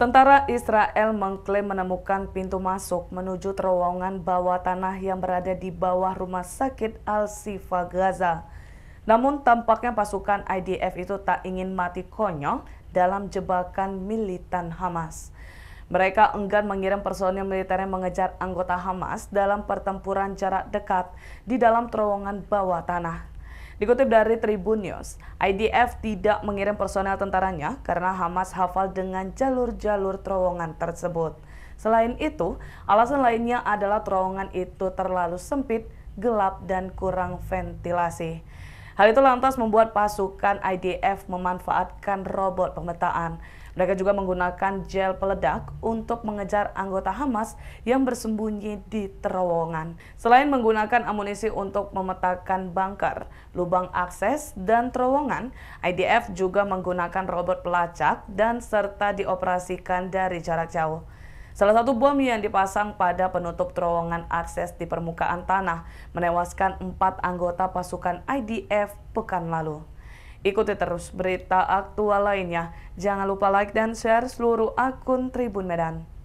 Tentara Israel mengklaim menemukan pintu masuk menuju terowongan bawah tanah yang berada di bawah rumah sakit Al-Sifa Gaza. Namun tampaknya pasukan IDF itu tak ingin mati konyol dalam jebakan militan Hamas. Mereka enggan mengirim personil militer yang mengejar anggota Hamas dalam pertempuran jarak dekat di dalam terowongan bawah tanah. Dikutip dari Tribun News, IDF tidak mengirim personel tentaranya karena Hamas hafal dengan jalur-jalur terowongan tersebut. Selain itu, alasan lainnya adalah terowongan itu terlalu sempit, gelap, dan kurang ventilasi. Hal itu lantas membuat pasukan IDF memanfaatkan robot pemetaan. Mereka juga menggunakan gel peledak untuk mengejar anggota Hamas yang bersembunyi di terowongan. Selain menggunakan amunisi untuk memetakan bunker, lubang akses, dan terowongan, IDF juga menggunakan robot pelacak dan serta dioperasikan dari jarak jauh. Salah satu bom yang dipasang pada penutup terowongan akses di permukaan tanah menewaskan empat anggota pasukan IDF pekan lalu. Ikuti terus berita aktual lainnya. Jangan lupa like dan share seluruh akun Tribun Medan.